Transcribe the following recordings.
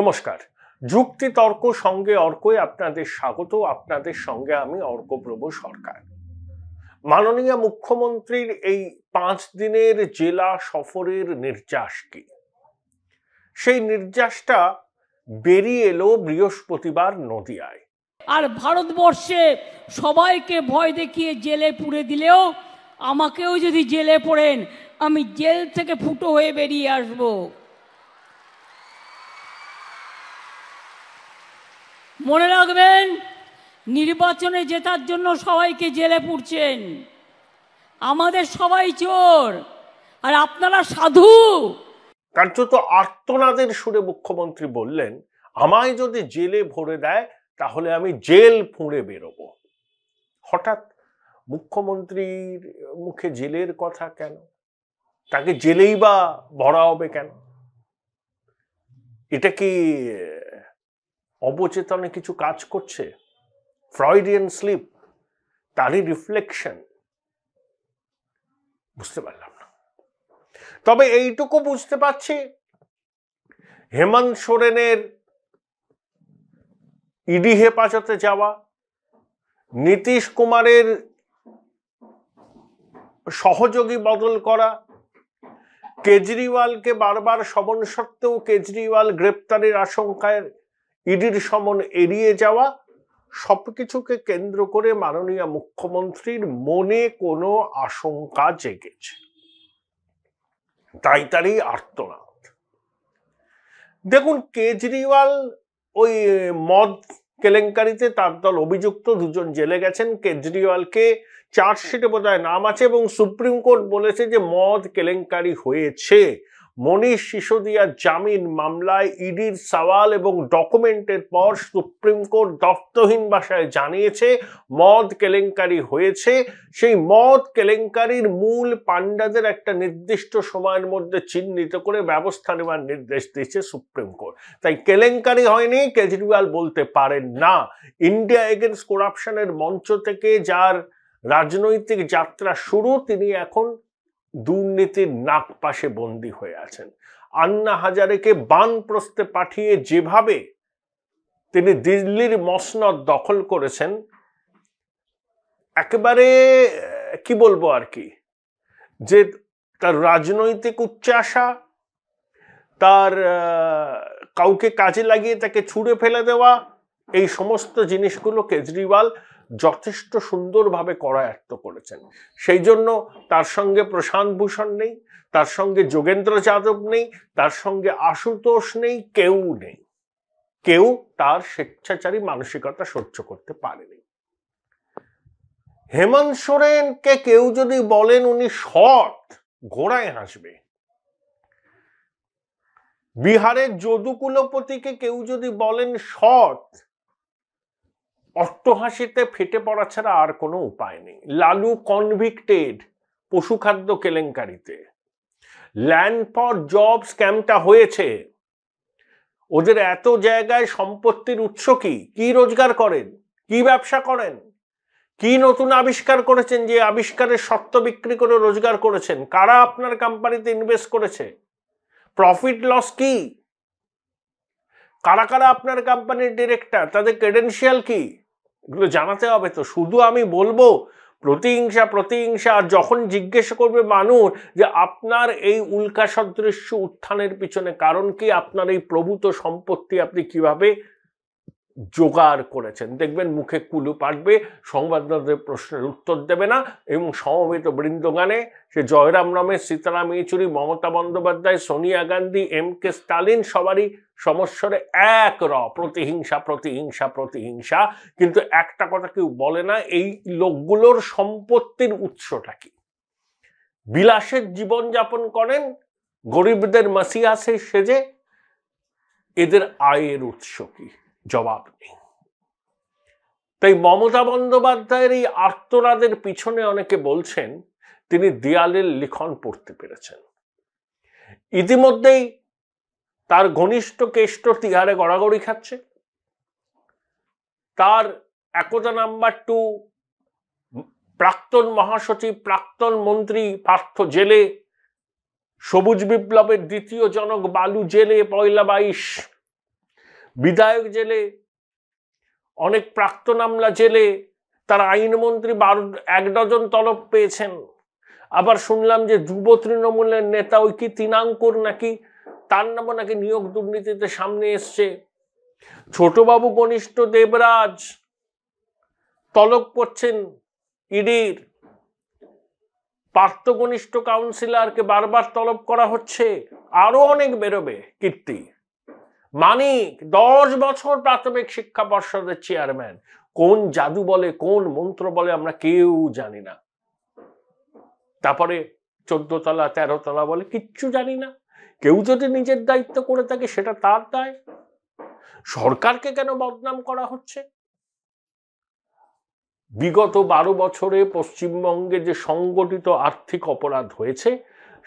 নমস্কার যুক্তি তর্ক সঙ্গে অর্কই আপনাদের স্বাগত আপনাদের সঙ্গে আমি অর্কপ্রভ সরকার মাননীয় মুখ্যমন্ত্রীর এই পাঁচ দিনের জেলা সফরের নির্যাস কি সেই নির্যাসটা বেরিয়ে এলো বৃহস্পতিবার নদিয়ায় আর ভারতবর্ষে সবাইকে ভয় দেখিয়ে জেলে পুড়ে দিলেও আমাকেও যদি জেলে পড়েন আমি জেল থেকে ফুটো হয়ে বেরিয়ে আসবো মনে রাখবেন নির্বাচনে জেতার জন্য সবাইকে জেলে পুড়ছেন আমাদের সবাই চোর আর আপনারা সাধু কার্যত আর্তনাদের সুরে মুখ্যমন্ত্রী বললেন আমায় যদি জেলে ভরে দেয় তাহলে আমি জেল ফুঁড়ে বেরোব হঠাৎ মুখ্যমন্ত্রীর মুখে জেলের কথা কেন তাকে জেলেই বা ভরা হবে কেন এটা কি অবচেতনে কিছু কাজ করছে ফ্রয়েডিয়ান স্লিপ তারই রিফ্লেকশন বুঝতে পারলাম না তবে এইটুকু বুঝতে পারছি হেমন্ত সোরেনের ইডি e হেফাজতে যাওয়া নীতিশ কুমারের সহযোগী বদল করা কেজরিওয়ালকে বারবার সমন সত্ত্বেও কেজরিওয়াল গ্রেপ্তারের আশঙ্কায় ইডির সমন এড়িয়ে যাওয়া সব কিছুকে কেন্দ্র করে মাননীয় মুখ্যমন্ত্রীর মনে কোনো আশঙ্কা জেগেছে তাই তারই আর্তনাদ দেখুন কেজরিওয়াল ওই মদ কেলেঙ্কারিতে তার দল অভিযুক্ত দুজন জেলে গেছেন কেজরিওয়ালকে চার্জশিটে বোধহয় নাম আছে এবং সুপ্রিম কোর্ট বলেছে যে মদ কেলেঙ্কারি হয়েছে মনীষ সিসোদিয়া জামিন মামলায় ইডির সওয়াল এবং ডকুমেন্টের পর সুপ্রিম কোর্ট দফতহীন ভাষায় জানিয়েছে মদ কেলেঙ্কারি হয়েছে সেই মদ কেলেঙ্কারির মূল পাণ্ডাদের একটা নির্দিষ্ট সময়ের মধ্যে চিহ্নিত করে ব্যবস্থা নেওয়ার নির্দেশ দিয়েছে সুপ্রিম কোর্ট তাই কেলেঙ্কারি হয়নি কেজরিওয়াল বলতে পারেন না ইন্ডিয়া এগেনস্ট করাপশনের মঞ্চ থেকে যার রাজনৈতিক যাত্রা শুরু তিনি এখন দুর্নীতির নাক পাশে বন্দী হয়ে আছেন আন্না হাজারেকে প্রস্তে পাঠিয়ে যেভাবে তিনি দিল্লির মসনদ দখল করেছেন একেবারে কি বলবো আর কি যে তার রাজনৈতিক উচ্চাশা তার কাউকে কাজে লাগিয়ে তাকে ছুঁড়ে ফেলে দেওয়া এই সমস্ত জিনিসগুলো কেজরিওয়াল যথেষ্ট সুন্দরভাবে করায়ত্ত করেছেন সেই জন্য তার সঙ্গে প্রশান্ত ভূষণ নেই তার সঙ্গে যোগেন্দ্র যাদব নেই তার সঙ্গে আশুতোষ নেই কেউ নেই কেউ তার স্বেচ্ছাচারী মানসিকতা সহ্য করতে পারেনি হেমন্ত সোরেনকে কেউ যদি বলেন উনি সৎ ঘোড়ায় হাসবে বিহারের যদু কুলপতিকে কেউ যদি বলেন সৎ অট্টহাসিতে ফেটে পড়া ছাড়া আর কোনো উপায় নেই লালু কনভিক্টেড পশুখাদ্য কেলেঙ্কারিতে ল্যান্ড ফর জব স্ক্যামটা হয়েছে ওদের এত জায়গায় সম্পত্তির উৎস কি কি রোজগার করেন কি ব্যবসা করেন কি নতুন আবিষ্কার করেছেন যে আবিষ্কারের শর্ত বিক্রি করে রোজগার করেছেন কারা আপনার কোম্পানিতে ইনভেস্ট করেছে প্রফিট লস কি কারা কারা আপনার কোম্পানির ডিরেক্টর তাদের ক্রেডেন্সিয়াল কি এগুলো জানাতে হবে তো শুধু আমি বলবো প্রতিহিংসা প্রতিহিংসা আর যখন জিজ্ঞেস করবে মানুষ যে আপনার এই উল্কা সদৃশ্য উত্থানের পিছনে কারণ কি আপনার এই প্রভূত সম্পত্তি আপনি কিভাবে জোগাড় করেছেন দেখবেন মুখে কুলু পাঠবে সংবাদদাতাদের প্রশ্নের উত্তর দেবে না এবং সমবেত বৃন্দগানে সে জয়রাম রমেশ সীতারাম ইয়েচুরি মমতা বন্দ্যোপাধ্যায় সোনিয়া গান্ধী এম কে স্টালিন সবারই সমস্যরে এক র প্রতিহিংসা প্রতিহিংসা প্রতিহিংসা কিন্তু একটা কথা কেউ বলে না এই লোকগুলোর সম্পত্তির উৎসটা কি বিলাসের জীবনযাপন করেন গরিবদের মাসিয়াসে সেজে এদের আয়ের উৎস কি জবাব নেই তাই মমতা বন্দ্যোপাধ্যায়ের এই আর্তরাদের পিছনে অনেকে বলছেন তিনি দেয়ালের লিখন পড়তে পেরেছেন ইতিমধ্যেই তার ঘনিষ্ঠ কেষ্ট তিহারে গড়াগড়ি খাচ্ছে তার একতা নাম্বার টু প্রাক্তন মহাসচিব প্রাক্তন মন্ত্রী পার্থ জেলে সবুজ বিপ্লবের দ্বিতীয় জনক বালু জেলে পয়লা বাইশ বিধায়ক জেলে অনেক প্রাক্তন আমলা জেলে তার আইনমন্ত্রী বারো এক ডজন তলব পেয়েছেন আবার শুনলাম যে যুব তৃণমূলের নেতা ওই কি তিনাঙ্কুর নাকি তার নামও নাকি নিয়োগ দুর্নীতিতে সামনে এসছে ছোটবাবু কনিষ্ঠ দেবরাজ তলব করছেন ইডির পার্থকনিষ্ঠ কাউন্সিলারকে বারবার তলব করা হচ্ছে আরো অনেক বেরোবে কীর্তি মানিক দশ বছর প্রাথমিক শিক্ষা পর্ষদের চেয়ারম্যান কোন জাদু বলে কোন মন্ত্র বলে আমরা কেউ জানি না তারপরে চোদ্দ তলা তেরো তলা বলে কিচ্ছু জানি না কেউ যদি নিজের দায়িত্ব করে থাকে সেটা তার দায় সরকারকে কেন বদনাম করা হচ্ছে বিগত বারো বছরে পশ্চিমবঙ্গে যে সংগঠিত আর্থিক অপরাধ হয়েছে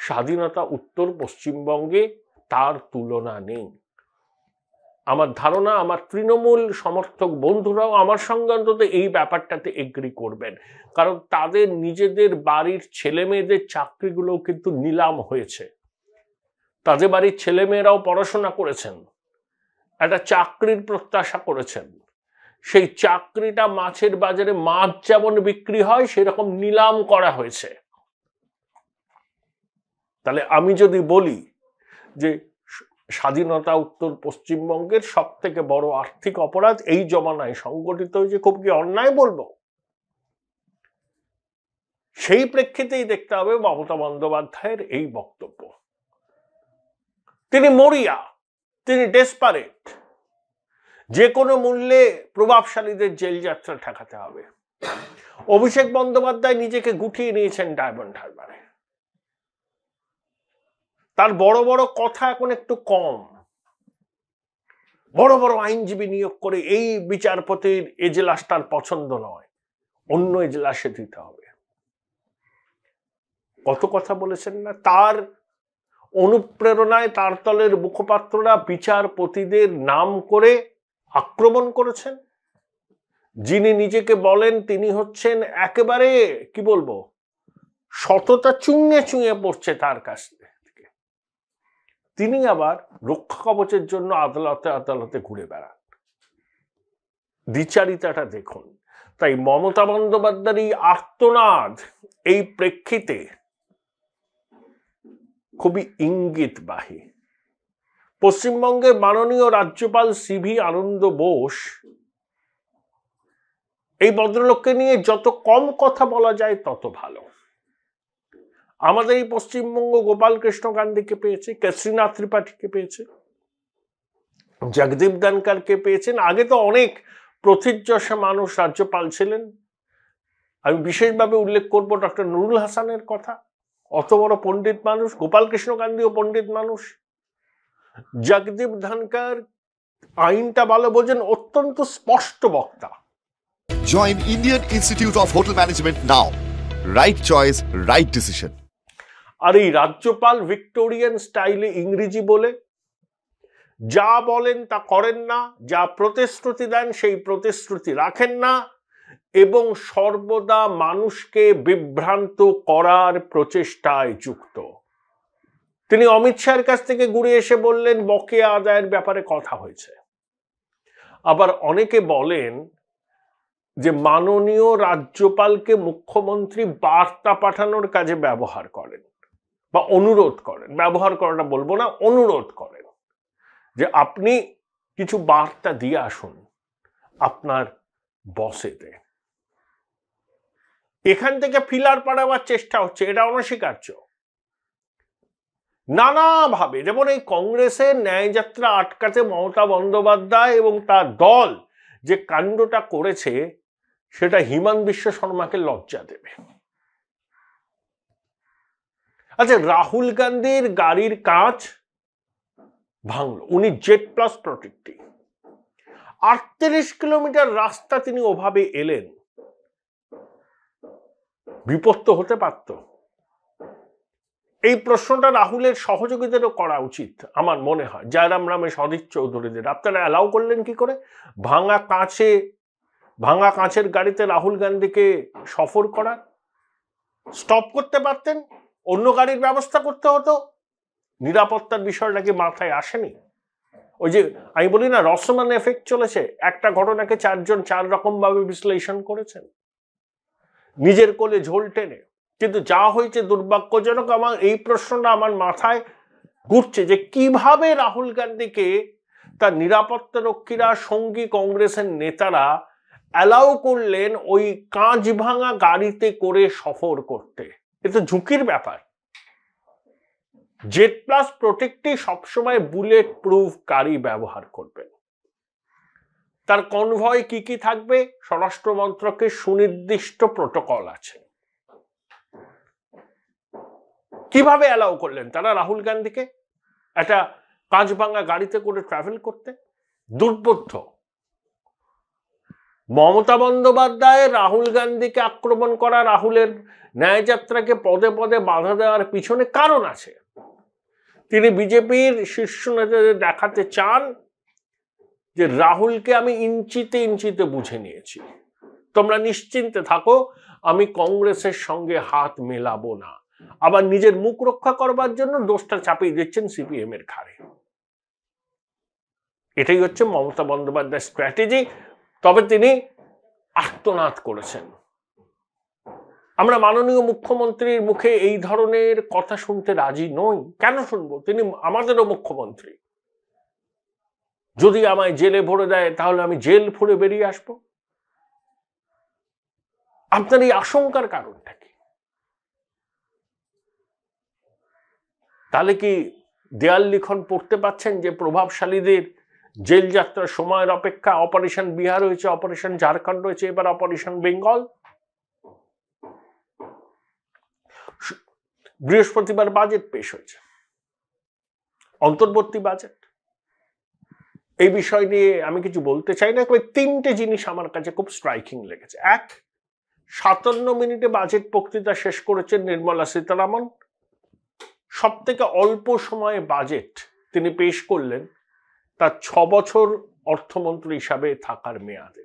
স্বাধীনতা উত্তর পশ্চিমবঙ্গে তার তুলনা নেই আমার ধারণা আমার তৃণমূল সমর্থক বন্ধুরাও আমার সঙ্গে অন্তত এই ব্যাপারটাতে এগ্রি করবেন কারণ তাদের নিজেদের বাড়ির ছেলেমেয়েদের চাকরিগুলো কিন্তু নিলাম হয়েছে তাদের বাড়ির ছেলেমেয়েরাও পড়াশোনা করেছেন একটা চাকরির প্রত্যাশা করেছেন সেই চাকরিটা মাছের বাজারে মাছ যেমন বিক্রি হয় সেরকম নিলাম করা হয়েছে তাহলে আমি যদি বলি যে স্বাধীনতা উত্তর পশ্চিমবঙ্গের সব থেকে বড় আর্থিক অপরাধ এই জমানায় সংগঠিত হয়েছে খুব কি অন্যায় বলবো সেই প্রেক্ষিতেই দেখতে হবে মমতা বন্দ্যোপাধ্যায়ের এই বক্তব্য তিনি মরিয়া তিনি ডেসপারেট যে কোনো মূল্যে প্রভাবশালীদের জেল যাত্রা ঠেকাতে হবে অভিষেক বন্দ্যোপাধ্যায় নিজেকে গুটিয়ে নিয়েছেন ডায়মন্ড হারবারে তার বড় বড় কথা এখন একটু কম বড় বড় আইনজীবী নিয়োগ করে এই বিচারপতির এজলাস তার পছন্দ নয় অন্য এজলাসে দিতে হবে কত কথা বলেছেন না তার অনুপ্রেরণায় তারতলের মুখপাত্ররা বিচারপতিদের নাম করে আক্রমণ করেছেন যিনি নিজেকে বলেন তিনি হচ্ছেন একেবারে কি বলবো সততা চুঙে চুঙে পড়ছে তার কাছ থেকে তিনি আবার রক্ষা কবচের জন্য আদালতে আদালতে ঘুরে বেড়ান দ্বিচারিতাটা দেখুন তাই মমতা বন্দ্যোপাধ্যায়ের এই আর্তনাদ এই প্রেক্ষিতে খুবই ইঙ্গিতবাহী পশ্চিমবঙ্গের মাননীয় রাজ্যপাল সিভি আনন্দ বোস এই ভদ্রলোককে নিয়ে যত কম কথা বলা যায় তত ভালো আমাদের এই পশ্চিমবঙ্গ গোপাল কৃষ্ণ গান্ধীকে পেয়েছে কেশ্রীনাথ ত্রিপাঠীকে পেয়েছে জগদীপ দানকারকে পেয়েছেন আগে তো অনেক প্রথিতযশা মানুষ রাজ্যপাল ছিলেন আমি বিশেষভাবে উল্লেখ করব ডক্টর নুরুল হাসানের কথা অত বড় পণ্ডিত মানুষ গোপাল কৃষ্ণ পণ্ডিত মানুষ জগদীপ ধনকার আইনটা ভালো বোঝেন অত্যন্ত স্পষ্ট বক্তা join Indian Institute of Hotel Management now right choice right decision আর এই রাজ্যপাল ভিক্টোরিয়ান স্টাইলে ইংরেজি বলে যা বলেন তা করেন না যা প্রতিশ্রুতি দেন সেই প্রতিশ্রুতি রাখেন না এবং সর্বদা মানুষকে বিভ্রান্ত করার প্রচেষ্টায় যুক্ত তিনি অমিত শাহের কাছ থেকে ঘুরে এসে বললেন বকে আদায়ের ব্যাপারে কথা হয়েছে আবার অনেকে বলেন যে মাননীয় রাজ্যপালকে মুখ্যমন্ত্রী বার্তা পাঠানোর কাজে ব্যবহার করেন বা অনুরোধ করেন ব্যবহার করাটা বলবো না অনুরোধ করেন যে আপনি কিছু বার্তা দিয়ে আসুন আপনার বসেতে এখান থেকে ফিলার পাড়াবার চেষ্টা হচ্ছে এটা অনস্বীকার্য নানাভাবে যেমন এই কংগ্রেসের ন্যায়যাত্রা আটকাতে মমতা বন্দ্যোপাধ্যায় এবং তার দল যে কাণ্ডটা করেছে সেটা হিমান বিশ্ব শর্মাকে লজ্জা দেবে আচ্ছা রাহুল গান্ধীর গাড়ির কাঁচ ভাঙল উনি জেট প্লাস প্রটেক্টিং আটত্রিশ কিলোমিটার রাস্তা তিনি ওভাবে এলেন বিপত্ত হতে পারত এই প্রশ্নটা রাহুলের সহযোগীদেরও করা উচিত আমার মনে হয় জয়রাম রামে সদীপ চৌধুরীদের আপনারা অ্যালাউ করলেন কি করে ভাঙা কাঁচে ভাঙা কাঁচের গাড়িতে রাহুল গান্ধীকে সফর করার স্টপ করতে পারতেন অন্য গাড়ির ব্যবস্থা করতে হতো নিরাপত্তার বিষয়টা কি মাথায় আসেনি ওই যে আমি বলি না রসমান এফেক্ট চলেছে একটা ঘটনাকে চারজন চার রকমভাবে বিশ্লেষণ করেছেন নিজের কোলে ঝোল টেনে কিন্তু যা হয়েছে দুর্ভাগ্যজনক আমার এই প্রশ্নটা আমার মাথায় ঘুরছে যে কিভাবে রাহুল গান্ধীকে তার নিরাপত্তা রক্ষীরা সঙ্গী কংগ্রেসের নেতারা অ্যালাউ করলেন ওই কাঁচ ভাঙা গাড়িতে করে সফর করতে এটা ঝুঁকির ব্যাপার জেড প্লাস প্রোটেক্টে সবসময় বুলেট প্রুফ গাড়ি ব্যবহার করবেন তার কনভয় কি কি থাকবে স্বরাষ্ট্র মন্ত্রকের সুনির্দিষ্ট প্রোটোকল আছে কিভাবে অ্যালাউ করলেন তারা রাহুল গান্ধীকে একটা কাঁচভাঙা গাড়িতে করে ট্রাভেল করতে দুর্বোধ্য মমতা বন্দ্যোপাধ্যায় রাহুল গান্ধীকে আক্রমণ করা রাহুলের ন্যায়যাত্রাকে পদে পদে বাধা দেওয়ার পিছনে কারণ আছে তিনি বিজেপির শীর্ষ নেতাদের দেখাতে চান যে রাহুলকে আমি ইঞ্চিতে ইঞ্চিতে বুঝে নিয়েছি তোমরা নিশ্চিন্তে থাকো আমি কংগ্রেসের সঙ্গে হাত মেলাবো না আবার নিজের মুখ রক্ষা করবার জন্য দোষটা চাপিয়ে দিচ্ছেন সিপিএম এর ঘাড়ে এটাই হচ্ছে মমতা বন্দ্যোপাধ্যায় স্ট্র্যাটেজি তবে তিনি আত্মনাদ করেছেন আমরা মাননীয় মুখ্যমন্ত্রীর মুখে এই ধরনের কথা শুনতে রাজি নই কেন শুনবো তিনি আমাদেরও মুখ্যমন্ত্রী যদি আমায় জেলে ভরে দেয় তাহলে আমি জেল ফুড়ে বেরিয়ে আসব আপনার এই আশঙ্কার কারণটা কি তাহলে কি দেয়াল লিখন পড়তে পাচ্ছেন যে প্রভাবশালীদের জেল যাত্রার সময়ের অপেক্ষা অপারেশন বিহার হয়েছে অপারেশন ঝাড়খণ্ড হয়েছে এবার অপারেশন বেঙ্গল বৃহস্পতিবার বাজেট পেশ হয়েছে অন্তর্বর্তী বাজেট এই বিষয় নিয়ে আমি কিছু বলতে চাই না তিনটে জিনিস আমার কাছে খুব স্ট্রাইকিং লেগেছে এক সাতান্ন মিনিটে বাজেট বক্তৃতা শেষ করেছেন নির্মলা সীতারামন সব থেকে অল্প সময়ে বাজেট তিনি পেশ করলেন তার ছ বছর অর্থমন্ত্রী হিসাবে থাকার মেয়াদে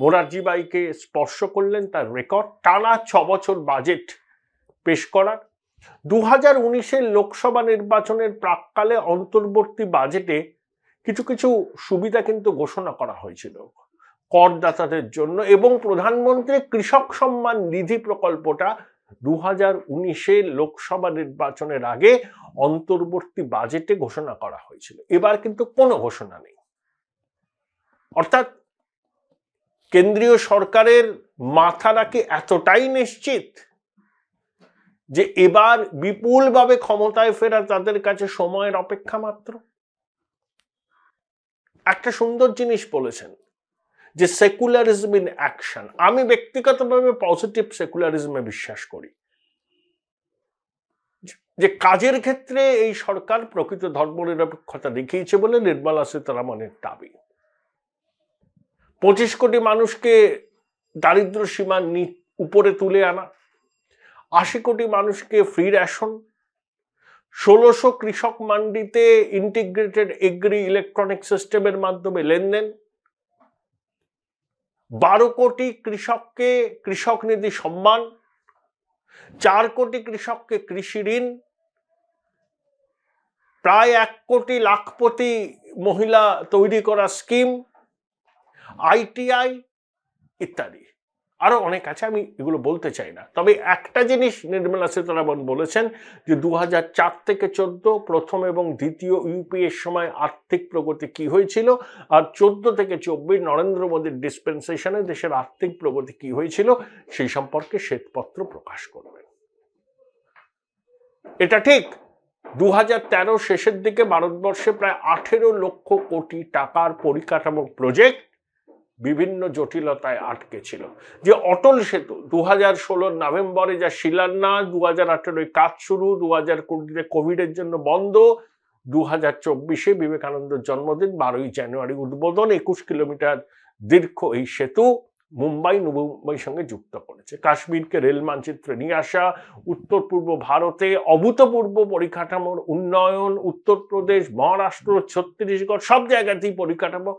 মোরারজিবাইকে স্পর্শ করলেন তার রেকর্ড টানা ছ বছর বাজেট পেশ করার দু হাজার উনিশের লোকসভা নির্বাচনের প্রাককালে অন্তর্বর্তী বাজেটে কিছু কিছু সুবিধা কিন্তু ঘোষণা করা হয়েছিল করদাতাদের জন্য এবং প্রধানমন্ত্রী কৃষক সম্মান নিধি প্রকল্পটা দু হাজার উনিশে লোকসভা নির্বাচনের আগে অন্তর্বর্তী বাজেটে ঘোষণা করা হয়েছিল এবার কিন্তু কোনো ঘোষণা নেই অর্থাৎ কেন্দ্রীয় সরকারের মাথা নাকি এতটাই নিশ্চিত যে এবার বিপুলভাবে ক্ষমতায় ফেরা তাদের কাছে সময়ের অপেক্ষা মাত্র একটা সুন্দর জিনিস বলেছেন যে সেকুলারিজম ইন অ্যাকশন আমি ব্যক্তিগতভাবে পজিটিভ সেকুলারিজমে বিশ্বাস করি যে কাজের ক্ষেত্রে এই সরকার প্রকৃত ধর্মনিরপেক্ষতা দেখিয়েছে বলে নির্মলা সীতারামনের দাবি পঁচিশ কোটি মানুষকে দারিদ্র সীমা উপরে তুলে আনা আশি কোটি মানুষকে ফ্রি রেশন ষোলোশো কৃষক মান্ডিতে ইন্টিগ্রেটেড এগ্রি ইলেকট্রনিক সিস্টেমের মাধ্যমে লেনদেন বারো কোটি কৃষককে কৃষক নিধি সম্মান চার কোটি কৃষককে কৃষি ঋণ প্রায় এক কোটি লাখপতি মহিলা তৈরি করা স্কিম আইটিআই ইত্যাদি আরও অনেক আছে আমি এগুলো বলতে চাই না তবে একটা জিনিস নির্মলা সীতারামন বলেছেন যে দু থেকে চোদ্দো প্রথম এবং দ্বিতীয় ইউপিএ সময় আর্থিক প্রগতি কি হয়েছিল আর চোদ্দো থেকে চব্বিশ নরেন্দ্র মোদীর ডিসপেন্সেশনে দেশের আর্থিক প্রগতি কি হয়েছিল সেই সম্পর্কে শ্বেতপত্র প্রকাশ করবে এটা ঠিক দু শেষের দিকে ভারতবর্ষে প্রায় আঠেরো লক্ষ কোটি টাকার পরিকাঠামো প্রজেক্ট বিভিন্ন জটিলতায় আটকে ছিল যে অটল সেতু দু হাজার ষোলোর নভেম্বরে যা শিলান্যাস দু হাজার আঠেরোয় কাজ শুরু দু হাজার কুড়িতে কোভিডের জন্য বন্ধ দু হাজার চব্বিশে বিবেকানন্দের জন্মদিন বারোই জানুয়ারি উদ্বোধন একুশ কিলোমিটার দীর্ঘ এই সেতু মুম্বাই মুম্বাই সঙ্গে যুক্ত করেছে কাশ্মীরকে রেল মানচিত্রে নিয়ে আসা উত্তর পূর্ব ভারতে অভূতপূর্ব পরিকাঠামোর উন্নয়ন উত্তরপ্রদেশ মহারাষ্ট্র ছত্তিশগড় সব জায়গাতেই পরিকাঠামো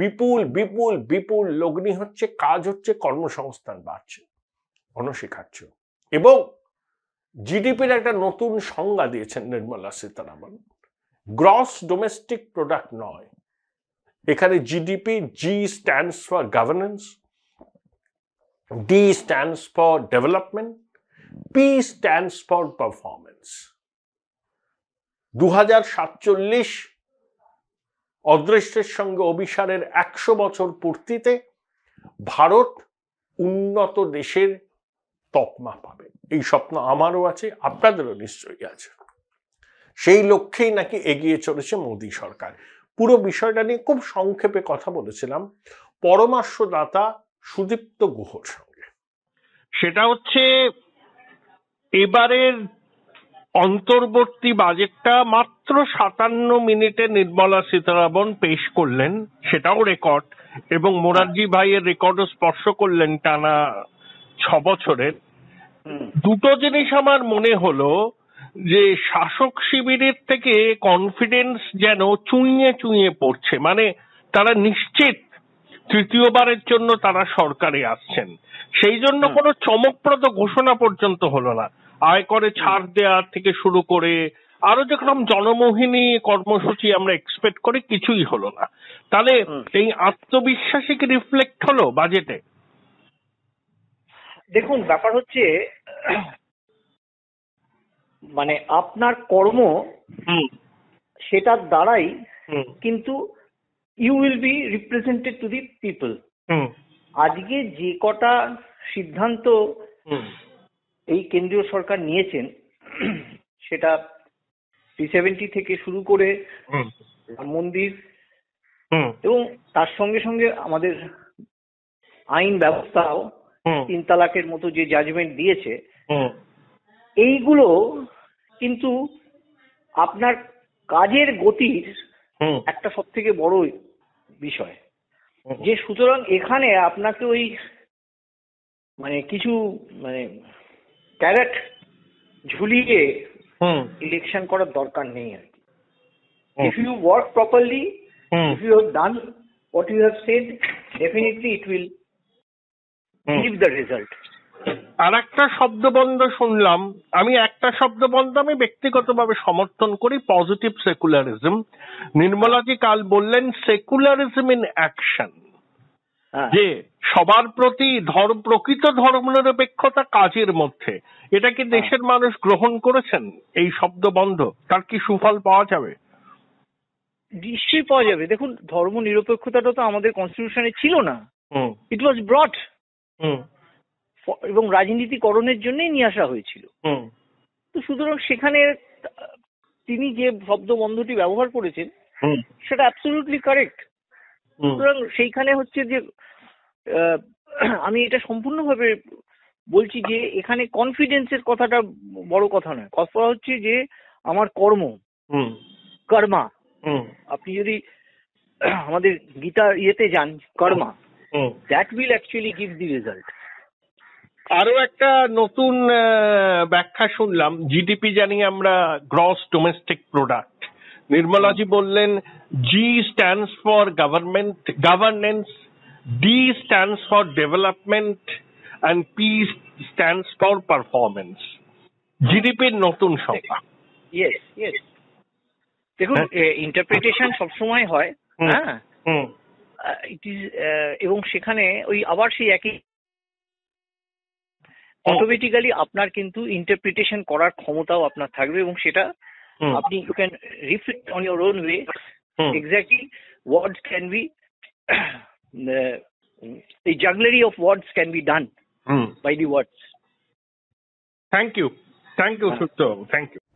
বিপুল বিপুল বিপুল লগ্নি হচ্ছে কাজ হচ্ছে কর্মসংস্থান বাড়ছে অনশিখাচ্য এবং জিডিপির একটা নতুন সংজ্ঞা দিয়েছেন Nirmala Sitharaman gross domestic product নয় এখানে GDP G stands for governance D stands for development, P stands for performance. সাতচল্লিশ অদৃষ্টের সঙ্গে অভিসারের একশো বছর পূর্তিতে ভারত উন্নত দেশের তকমা পাবে এই স্বপ্ন আমারও আছে আপনাদেরও নিশ্চয়ই আছে সেই লক্ষ্যেই নাকি এগিয়ে চলেছে মোদি সরকার পুরো বিষয়টা নিয়ে খুব সংক্ষেপে কথা বলেছিলাম পরামর্শদাতা সুদীপ্ত গুহর সঙ্গে সেটা হচ্ছে এবারের অন্তর্বর্তী বাজেটটা মাত্র সাতান্ন মিনিটে নির্মলা সীতারামন পেশ করলেন সেটাও রেকর্ড এবং মোরারজি ভাইয়ের রেকর্ডও স্পর্শ করলেন টানা ছ বছরের দুটো জিনিস আমার মনে হলো যে শাসক শিবিরের থেকে কনফিডেন্স যেন চুইয়ে চুইয়ে পড়ছে মানে তারা নিশ্চিত তৃতীয়বারের জন্য তারা সরকারে আসছেন সেই জন্য কোনো চমকপ্রদ ঘোষণা পর্যন্ত হলো না আয়করে ছাড় দেওয়া থেকে শুরু করে আরো যেরকম জনমোহিনী কর্মসূচি আমরা এক্সপেক্ট করি কিছুই হলো না তাহলে এই আত্মবিশ্বাসী কি রিফ্লেক্ট হলো বাজেটে দেখুন ব্যাপার হচ্ছে মানে আপনার কর্ম সেটার দ্বারাই কিন্তু you will be represented to the people আজকে যে কটা সিদ্ধান্ত hmm. এই কেন্দ্রীয় সরকার নিয়েছেন সেটা সেভেন্টি থেকে শুরু করে hmm. রাম মন্দির hmm. এবং তার সঙ্গে সঙ্গে আমাদের আইন ব্যবস্থাও তিন তালাকের মতো যে জাজমেন্ট দিয়েছে এইগুলো কিন্তু আপনার কাজের গতির একটা সব থেকে বড় বিষয় যে সুতরাং এখানে আপনাকে ওই মানে কিছু মানে ক্যারেট ঝুলিয়ে ইলেকশন করার দরকার নেই আর কি if you work properly if you done what you have said definitely it will give the result আর একটা শব্দ বন্ধ শুনলাম আমি একটা শব্দ বন্ধ আমি ব্যক্তিগতভাবে সমর্থন করি পজিটিভ সেকুলারিজম নির্মলাজি কাল বললেন সেকুলারিজম ইন অ্যাকশন যে সবার প্রতি ধর্ম প্রকৃত ধর্ম নিরপেক্ষতা কাজের মধ্যে এটা কি হ্যাঁ। দেশের মানুষ গ্রহণ করেছেন এই শব্দ বন্ধ তার কি সুফল পাওয়া যাবে নিশ্চয়ই পাওয়া যাবে দেখুন ধর্ম নিরপেক্ষতাটা তো আমাদের কনস্টিটিউশনে ছিল না ইট ওয়াজ ব্রট এবং রাজনীতিকরণের জন্যই নিয়ে আসা হয়েছিল তো সুতরাং সেখানে তিনি যে শব্দ বন্ধটি ব্যবহার করেছেন সেটা অ্যাবসলিউটলি কারেক্ট সুতরাং সেইখানে হচ্ছে যে আমি এটা সম্পূর্ণভাবে বলছি যে এখানে কনফিডেন্সের কথাটা বড় কথা নয় কথা হচ্ছে যে আমার কর্ম কর্মা আপনি যদি আমাদের গীতা ইয়েতে যান karma that will actually give the result আরো একটা নতুন ব্যাখ্যা শুনলাম জিডিপি জানি আমরা গ্রস ডোমেস্টিক প্রোডাক্ট নির্মলাজি বললেন G stands for government governance D stands for development and P stands for performance জিডিপির নতুন সংখ্যা দেখুন ইন্টারপ্রিটেশন হ্যাঁ। সবসময় হয় হ্যাঁ ইট ইজ এবং সেখানে ওই আবার সেই একই অটোমেটিক্যালি আপনার কিন্তু ইন্টারপ্রিটেশন করার ক্ষমতাও আপনার থাকবে এবং সেটা আপনি you can reflect on your own way exactly words can be the jugglery of words can be done hmm. by the words. Thank you. Thank you, Sutta. Thank you.